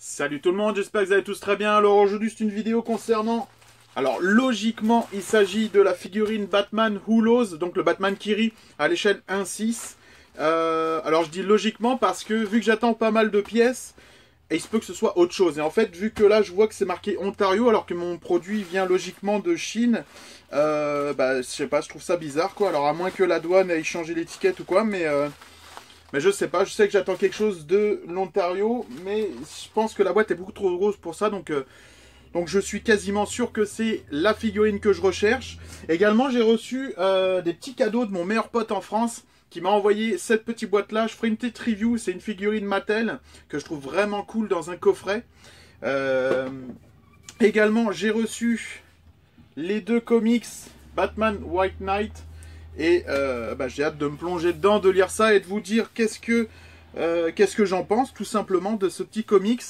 Salut tout le monde, j'espère que vous allez tous très bien. Alors aujourd'hui c'est une vidéo concernant... Alors logiquement il s'agit de la figurine Batman Hulos, donc le Batman Kiri à l'échelle 1-6. Euh, alors je dis logiquement parce que vu que j'attends pas mal de pièces, et il se peut que ce soit autre chose. Et en fait vu que là je vois que c'est marqué Ontario alors que mon produit vient logiquement de Chine, euh, bah, je sais pas, je trouve ça bizarre quoi. Alors à moins que la douane ait changé l'étiquette ou quoi, mais... Euh, mais je sais pas, je sais que j'attends quelque chose de l'Ontario, mais je pense que la boîte est beaucoup trop grosse pour ça, donc, euh, donc je suis quasiment sûr que c'est la figurine que je recherche. Également, j'ai reçu euh, des petits cadeaux de mon meilleur pote en France qui m'a envoyé cette petite boîte là. Je ferai une petite review, c'est une figurine Mattel que je trouve vraiment cool dans un coffret. Euh, également, j'ai reçu les deux comics Batman White Knight et euh, bah, j'ai hâte de me plonger dedans, de lire ça et de vous dire qu'est-ce que, euh, qu'est-ce que j'en pense tout simplement de ce petit comics.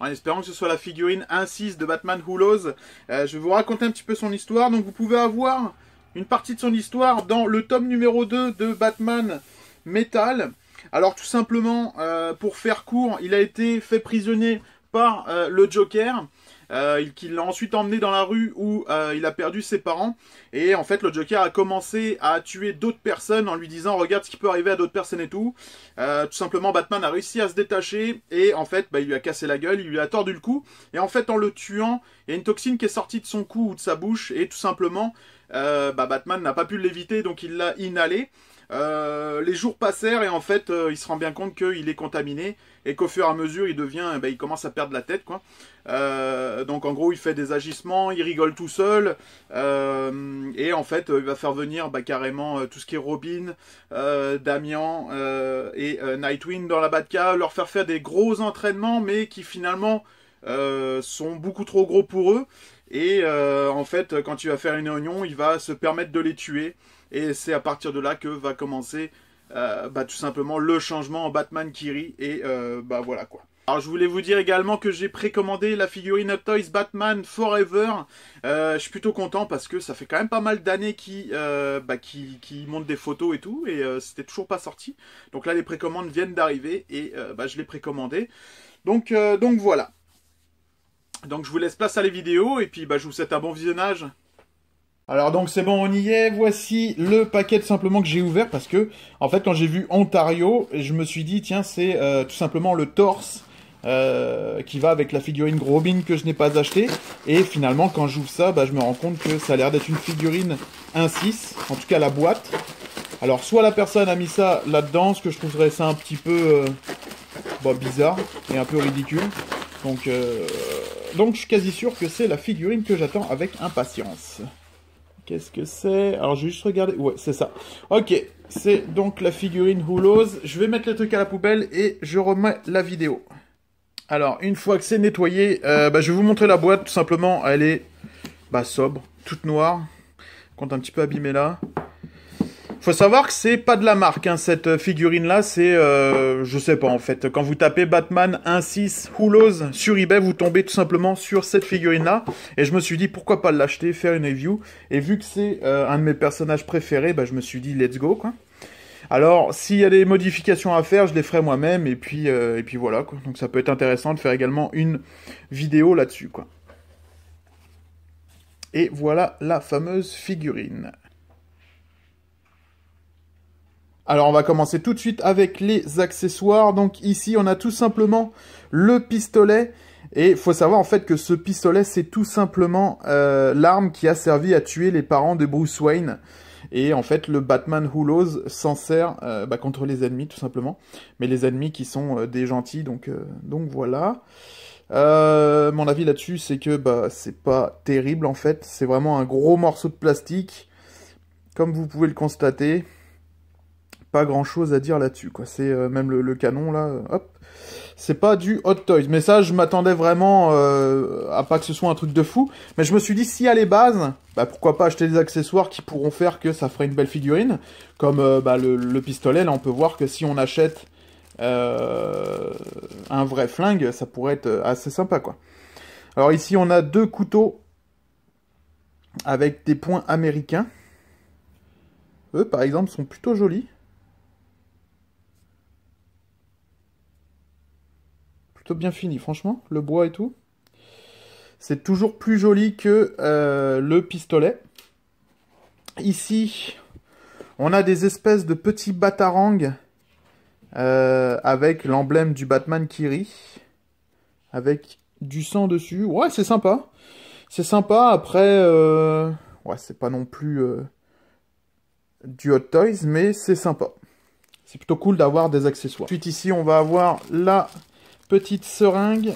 En espérant que ce soit la figurine 1-6 de Batman Who euh, je vais vous raconter un petit peu son histoire. Donc vous pouvez avoir une partie de son histoire dans le tome numéro 2 de Batman Metal. Alors tout simplement, pour faire court, il a été fait prisonnier par le Joker euh, qui l'a ensuite emmené dans la rue où euh, il a perdu ses parents. Et en fait, le Joker a commencé à tuer d'autres personnes en lui disant regarde ce qui peut arriver à d'autres personnes et tout. Euh, tout simplement, Batman a réussi à se détacher et en fait, bah, il lui a cassé la gueule, il lui a tordu le cou. Et en fait, en le tuant, il y a une toxine qui est sortie de son cou ou de sa bouche et tout simplement, euh, bah, Batman n'a pas pu l'éviter donc il l'a inhalé. Euh, les jours passèrent et en fait, euh, il se rend bien compte qu'il est contaminé et qu'au fur et à mesure, il devient, eh ben, il commence à perdre la tête, quoi. Euh, donc en gros, il fait des agissements, il rigole tout seul et en fait, il va faire venir bah, carrément tout ce qui est Robin, Damien et Nightwing dans la Batcave, leur faire faire des gros entraînements, mais qui finalement sont beaucoup trop gros pour eux. Et en fait, quand il va faire une réunion, il va se permettre de les tuer. Et c'est à partir de là que va commencer euh, bah, tout simplement le changement en Batman Kiri. Et euh, bah, voilà quoi. Alors je voulais vous dire également que j'ai précommandé la figurine Hot Toys Batman Forever. Euh, je suis plutôt content parce que ça fait quand même pas mal d'années qui euh, bah, qui, des photos et tout et c'était toujours pas sorti. Donc là les précommandes viennent d'arriver et je l'ai précommandé. Donc donc voilà. Donc je vous laisse place à les vidéos et puis je vous souhaite un bon visionnage. Alors donc c'est bon, on y est. Voici le paquet simplement que j'ai ouvert parce que en fait quand j'ai vu Ontario, je me suis dit tiens c'est euh, tout simplement le torse euh, qui va avec la figurine Grobin que je n'ai pas acheté. Et finalement quand j'ouvre ça, bah, je me rends compte que ça a l'air d'être une figurine 1/6. en tout cas la boîte. Alors soit la personne a mis ça là-dedans, ce que je trouverais ça un petit peu euh, bah, bizarre et un peu ridicule. Donc, donc je suis quasi sûr que c'est la figurine que j'attends avec impatience. Qu'est-ce que c'est Alors, je vais juste regarder. Ouais, c'est ça. Ok, c'est donc la figurine Hulos. Je vais mettre le truc à la poubelle et je remets la vidéo. Alors, une fois que c'est nettoyé, euh, bah, je vais vous montrer la boîte. Tout simplement, elle est bah, sobre, toute noire. Compte un petit peu abîmée là faut savoir que c'est pas de la marque, hein, cette figurine-là, c'est, euh, je sais pas en fait, quand vous tapez Batman 1-6 Hulos sur eBay, vous tombez tout simplement sur cette figurine-là, et je me suis dit pourquoi pas l'acheter, faire une review, et vu que c'est euh, un de mes personnages préférés, bah, je me suis dit let's go quoi. Alors, s'il y a des modifications à faire, je les ferai moi-même, et puis, euh, et puis voilà quoi. Donc ça peut être intéressant de faire également une vidéo là-dessus quoi. Et voilà la fameuse figurine. Alors on va commencer tout de suite avec les accessoires. Donc ici on a tout simplement le pistolet. Et il faut savoir en fait que ce pistolet c'est tout simplement euh, l'arme qui a servi à tuer les parents de Bruce Wayne. Et en fait le Batman Who s'en sert euh, bah, contre les ennemis tout simplement. Mais les ennemis qui sont euh, des gentils donc, donc voilà. mon avis là-dessus c'est que bah, c'est pas terrible en fait. C'est vraiment un gros morceau de plastique. Comme vous pouvez le constater, grand chose à dire là-dessus, quoi. C'est euh, même le, canon là, euh, hop. C'est pas du Hot Toys, mais ça je m'attendais vraiment euh, à pas que ce soit un truc de fou. Mais je me suis dit si à les bases, bah pourquoi pas acheter des accessoires qui pourront faire que ça ferait une belle figurine, comme bah, le, pistolet. Là on peut voir que si on achète un vrai flingue, ça pourrait être assez sympa quoi. Alors ici on a deux couteaux avec des points américains. Eux par exemple sont plutôt jolis. bien fini, franchement, le bois et tout. C'est toujours plus joli que euh, le pistolet. Ici, on a des espèces de petits batarangs euh, avec l'emblème du Batman qui rit, avec du sang dessus. Ouais, c'est sympa. C'est sympa. Après, euh, ouais, c'est pas non plus du Hot Toys, mais c'est sympa. C'est plutôt cool d'avoir des accessoires. Ensuite, ici, on va avoir la Petite seringue.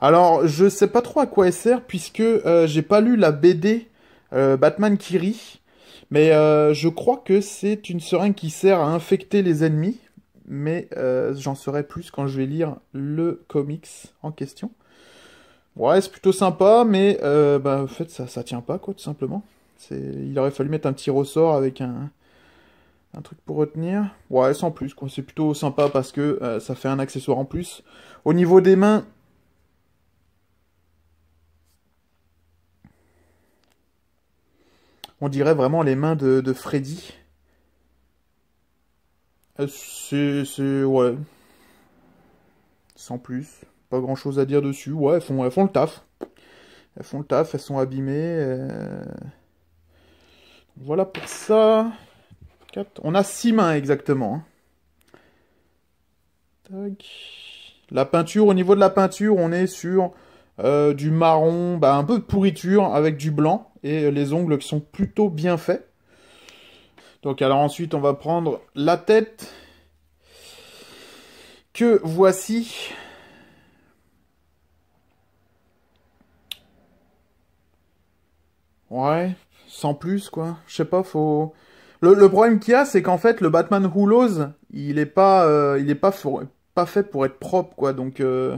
Alors, je sais pas trop à quoi elle sert, puisque euh, j'ai pas lu la BD euh, Batman qui rit. Mais euh, je crois que c'est une seringue qui sert à infecter les ennemis. Mais j'en saurai plus quand je vais lire le comics en question. Ouais, c'est plutôt sympa, mais bah, en fait, ça, ça tient pas, quoi, tout simplement. Il aurait fallu mettre un petit ressort avec un, un truc pour retenir Ouais, sans plus, C'est plutôt sympa parce que euh, ça fait un accessoire en plus. Au niveau des mains... On dirait vraiment les mains de, Freddy. Euh, c'est... Ouais. Sans plus. Pas grand-chose à dire dessus. Ouais, elles font, elles font le taf. Elles font le taf, elles sont abîmées. Euh. Voilà pour ça. On a six mains exactement. Hein. La peinture, au niveau de la peinture, on est sur euh, du marron, bah, un peu de pourriture avec du blanc et les ongles qui sont plutôt bien faits. Donc alors ensuite on va prendre la tête que voici. Ouais, sans plus quoi. Je sais pas, faut le, problème qu'il y a, c'est qu'en fait, le Batman Who il n'est pas, euh, il pas, fait pour être propre, quoi. Donc, euh,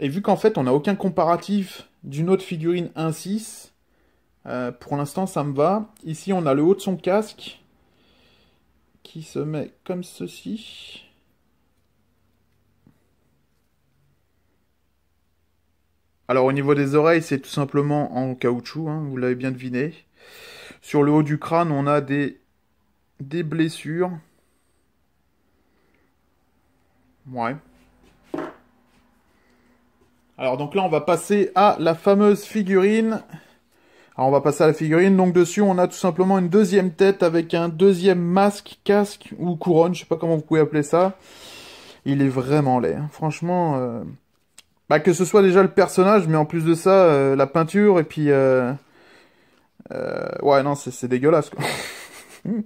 et vu qu'en fait, on n'a aucun comparatif d'une autre figurine 1.6, euh, pour l'instant, ça me va. Ici, on a le haut de son casque qui se met comme ceci. Alors au niveau des oreilles, c'est tout simplement en caoutchouc, hein, vous l'avez bien deviné. Sur le haut du crâne, on a des, des blessures. Ouais. Alors donc là, on va passer à la fameuse figurine. Alors on va passer à la figurine. Donc dessus, on a tout simplement une deuxième tête avec un deuxième masque, casque ou couronne. Je ne sais pas comment vous pouvez appeler ça. Il est vraiment laid. Hein. Franchement, euh, bah, que ce soit déjà le personnage, mais en plus de ça, euh, la peinture et puis... Euh, euh, ouais, non, c'est dégueulasse, quoi. Hmm.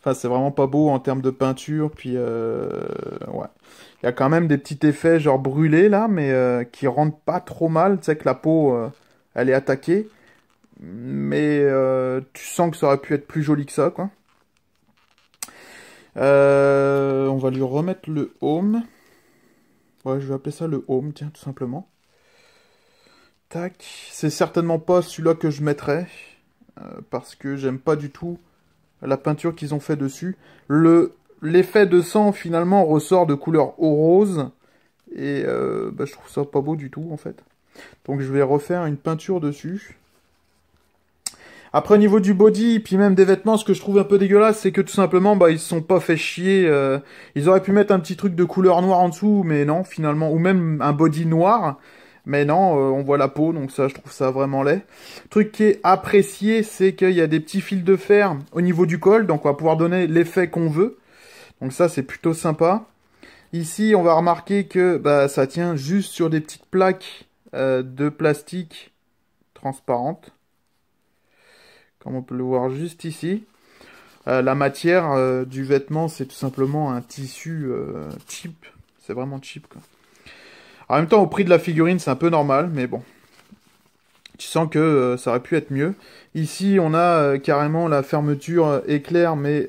enfin, c'est vraiment pas beau en termes de peinture, puis... Euh, ouais. Il y a quand même des petits effets, genre brûlés, là, mais euh, qui rendent pas trop mal. Tu sais que la peau, elle est attaquée. Mais tu sens que ça aurait pu être plus joli que ça, quoi. on va lui remettre le home. Ouais, je vais appeler ça le home, tiens, tout simplement. Tac. C'est certainement pas celui-là que je mettrais. Euh, parce que j'aime pas du tout la peinture qu'ils ont fait dessus. Le L'effet de sang, finalement, ressort de couleur rose. Et euh, bah, je trouve ça pas beau du tout, en fait. Donc je vais refaire une peinture dessus. Après, au niveau du body, puis même des vêtements, ce que je trouve un peu dégueulasse, c'est que tout simplement, bah, ils sont pas fait chier. Euh. ils auraient pu mettre un petit truc de couleur noire en dessous, mais non, finalement. Ou même un body noir. Mais non, euh, on voit la peau, donc ça, je trouve ça vraiment laid. truc qui est apprécié, c'est qu'il y a des petits fils de fer au niveau du col, donc on va pouvoir donner l'effet qu'on veut. Donc ça, c'est plutôt sympa. Ici, on va remarquer que bah, ça tient juste sur des petites plaques euh, de plastique transparentes. Comme on peut le voir juste ici. Euh, la matière du vêtement, c'est tout simplement un tissu cheap. C'est vraiment cheap, quoi. En même temps, au prix de la figurine, c'est un peu normal, mais bon. Tu sens que euh, ça aurait pu être mieux. Ici, on a euh, carrément la fermeture euh, éclair, mais...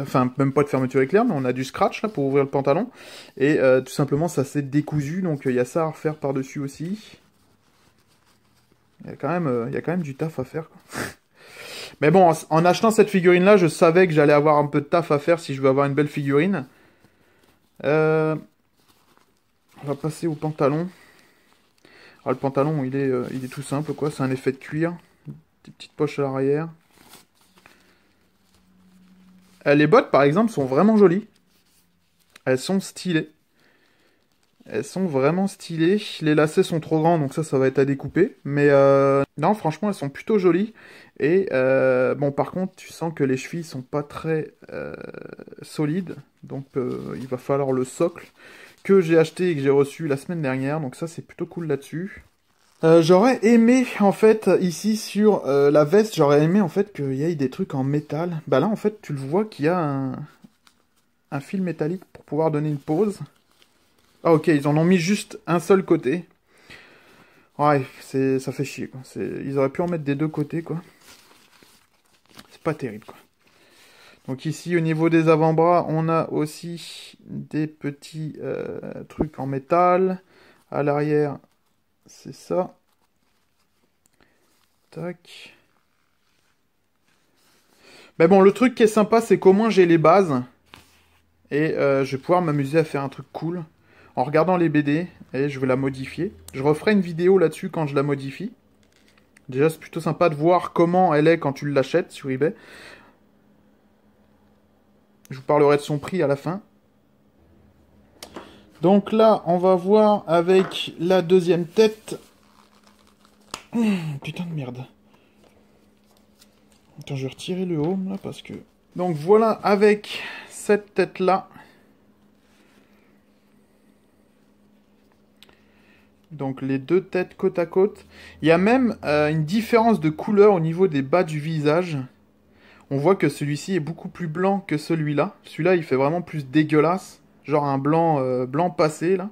Enfin, même pas de fermeture éclair, mais on a du scratch, là, pour ouvrir le pantalon. Et tout simplement, ça s'est décousu, donc il y a ça à refaire par-dessus aussi. Il y, a quand même, y quand même du taf à faire, Mais bon, en, en achetant cette figurine-là, je savais que j'allais avoir un peu de taf à faire si je veux avoir une belle figurine. Euh on va passer au pantalon. Alors, ah, le pantalon, il est, euh, il est tout simple, quoi. C'est un effet de cuir. Des petites poches à l'arrière. Euh, les bottes, par exemple, sont vraiment jolies. Elles sont stylées. Elles sont vraiment stylées. Les lacets sont trop grands, donc ça, ça va être à découper. Mais euh, non, franchement, elles sont plutôt jolies. Et bon, par contre, tu sens que les chevilles sont pas très solides. Donc, il va falloir le socle que j'ai acheté et que j'ai reçu la semaine dernière. Donc ça, c'est plutôt cool là-dessus. Euh, j'aurais aimé en fait ici sur euh, la veste, j'aurais aimé en fait qu'il y ait des trucs en métal. Bah là en fait tu le vois qu'il y a un, fil métallique pour pouvoir donner une pause. Ah ok, ils en ont mis juste un seul côté. Ouais, ça fait chier Ils auraient pu en mettre des deux côtés quoi. C'est pas terrible quoi. Donc ici, au niveau des avant-bras, on a aussi des petits euh, trucs en métal. À l'arrière, c'est ça. Tac. Mais ben bon, le truc qui est sympa, c'est qu'au moins j'ai les bases. Et euh, je vais pouvoir m'amuser à faire un truc cool en regardant les BD. Et je vais la modifier. Je referai une vidéo là-dessus quand je la modifie. Déjà, c'est plutôt sympa de voir comment elle est quand tu l'achètes sur eBay. Je vous parlerai de son prix à la fin. Donc là, on va voir avec la deuxième tête. Hum, putain de merde. Attends, je vais retirer le home là parce que... Donc voilà avec cette tête là. Donc les deux têtes côte à côte. Il y a même euh, une différence de couleur au niveau des bas du visage on voit que celui-ci est beaucoup plus blanc que celui-là. Celui-là, il fait vraiment plus dégueulasse, genre un blanc, euh, blanc passé, là.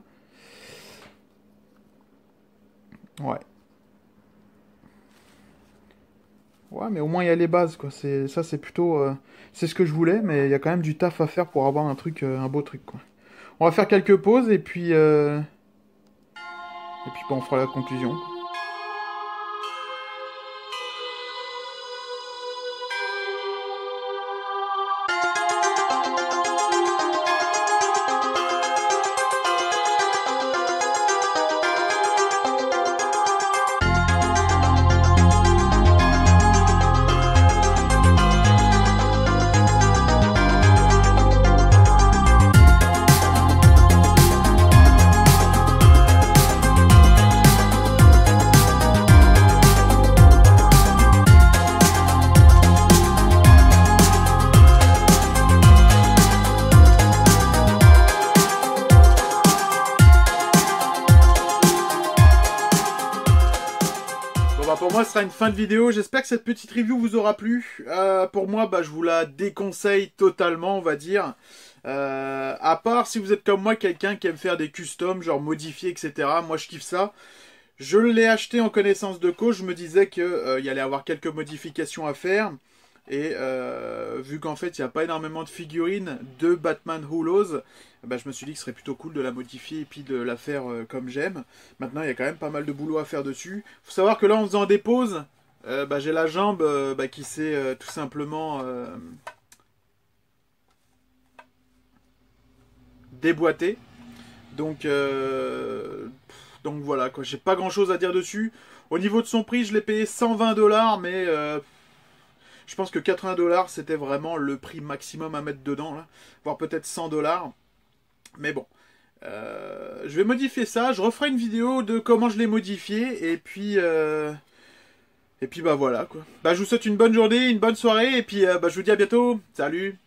Ouais. Ouais, mais au moins, il y a les bases, quoi. Ça, c'est plutôt... Euh, c'est ce que je voulais, mais il y a quand même du taf à faire pour avoir un truc, euh, un beau truc, quoi. On va faire quelques pauses, et puis... Et puis, bah, on fera la conclusion, fin de vidéo. J'espère que cette petite review vous aura plu. Euh, pour moi, bah, je vous la déconseille totalement, on va dire. Euh, à part si vous êtes comme moi, quelqu'un qui aime faire des customs, genre modifier, etc. Moi, je kiffe ça. Je l'ai acheté en connaissance de cause. Je me disais qu'il euh, y allait avoir quelques modifications à faire. Et euh, vu qu'en fait, il n'y a pas énormément de figurines de Batman Hulos, bah, je me suis dit que ce serait plutôt cool de la modifier et puis de la faire euh, comme j'aime. Maintenant, il y a quand même pas mal de boulot à faire dessus. faut savoir que là, en faisant des pauses, euh, bah, j'ai la jambe bah, qui s'est tout simplement déboîtée. Donc, donc voilà, quoi. J'ai pas grand chose à dire dessus. Au niveau de son prix, je l'ai payé 120 dollars, mais je pense que 80 dollars, c'était vraiment le prix maximum à mettre dedans, voire peut-être 100 dollars. Mais bon, euh, je vais modifier ça. Je referai une vidéo de comment je l'ai modifié. Et puis, euh, et puis bah voilà quoi. Bah, je vous souhaite une bonne journée, une bonne soirée. Et puis euh, bah, je vous dis à bientôt. Salut